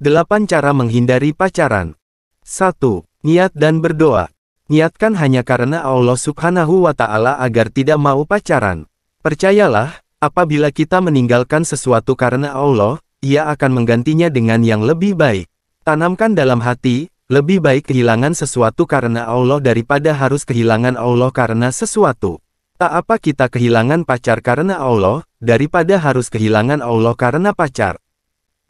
8 Cara Menghindari Pacaran 1. Niat dan berdoa. Niatkan hanya karena Allah subhanahu wa ta'ala agar tidak mau pacaran. Percayalah, apabila kita meninggalkan sesuatu karena Allah, ia akan menggantinya dengan yang lebih baik. Tanamkan dalam hati, lebih baik kehilangan sesuatu karena Allah daripada harus kehilangan Allah karena sesuatu. Tak apa kita kehilangan pacar karena Allah, daripada harus kehilangan Allah karena pacar.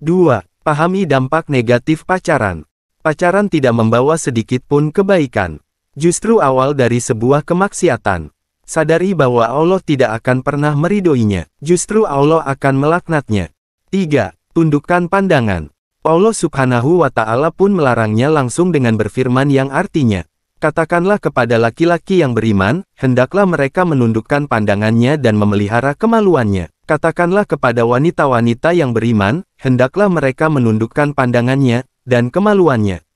2. Pahami dampak negatif pacaran. Pacaran tidak membawa sedikit pun kebaikan. Justru awal dari sebuah kemaksiatan. Sadari bahwa Allah tidak akan pernah meridoinya. Justru Allah akan melaknatnya. 3. Tundukkan pandangan. Allah subhanahu wa ta'ala pun melarangnya langsung dengan berfirman yang artinya, Katakanlah kepada laki-laki yang beriman, hendaklah mereka menundukkan pandangannya dan memelihara kemaluannya. Katakanlah kepada wanita-wanita yang beriman, hendaklah mereka menundukkan pandangannya dan kemaluannya.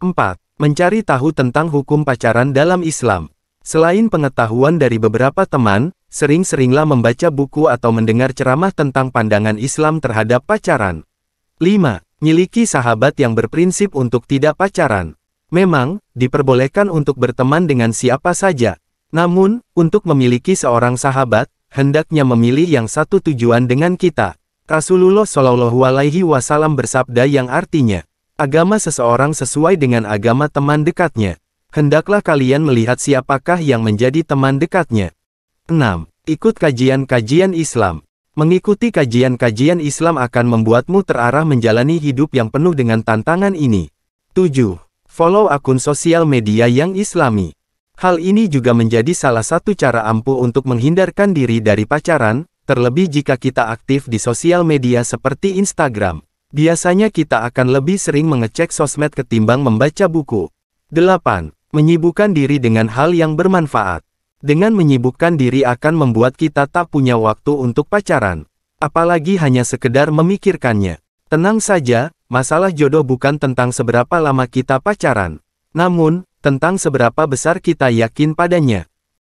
4. Mencari tahu tentang hukum pacaran dalam Islam. Selain pengetahuan dari beberapa teman, sering-seringlah membaca buku atau mendengar ceramah tentang pandangan Islam terhadap pacaran. 5. Miliki sahabat yang berprinsip untuk tidak pacaran. Memang, diperbolehkan untuk berteman dengan siapa saja. Namun, untuk memiliki seorang sahabat, hendaknya memilih yang satu tujuan dengan kita. Rasulullah Shallallahu Alaihi Wasallam bersabda yang artinya, agama seseorang sesuai dengan agama teman dekatnya. Hendaklah kalian melihat siapakah yang menjadi teman dekatnya. 6. Ikut kajian-kajian Islam. Mengikuti kajian-kajian Islam akan membuatmu terarah menjalani hidup yang penuh dengan tantangan ini. 7. Follow akun sosial media yang islami. Hal ini juga menjadi salah satu cara ampuh untuk menghindarkan diri dari pacaran, terlebih jika kita aktif di sosial media seperti Instagram. Biasanya kita akan lebih sering mengecek sosmed ketimbang membaca buku. 8. Menyibukkan diri dengan hal yang bermanfaat. Dengan menyibukkan diri akan membuat kita tak punya waktu untuk pacaran. Apalagi hanya sekedar memikirkannya. Tenang saja, masalah jodoh bukan tentang seberapa lama kita pacaran. Namun, tentang seberapa besar kita yakin padanya.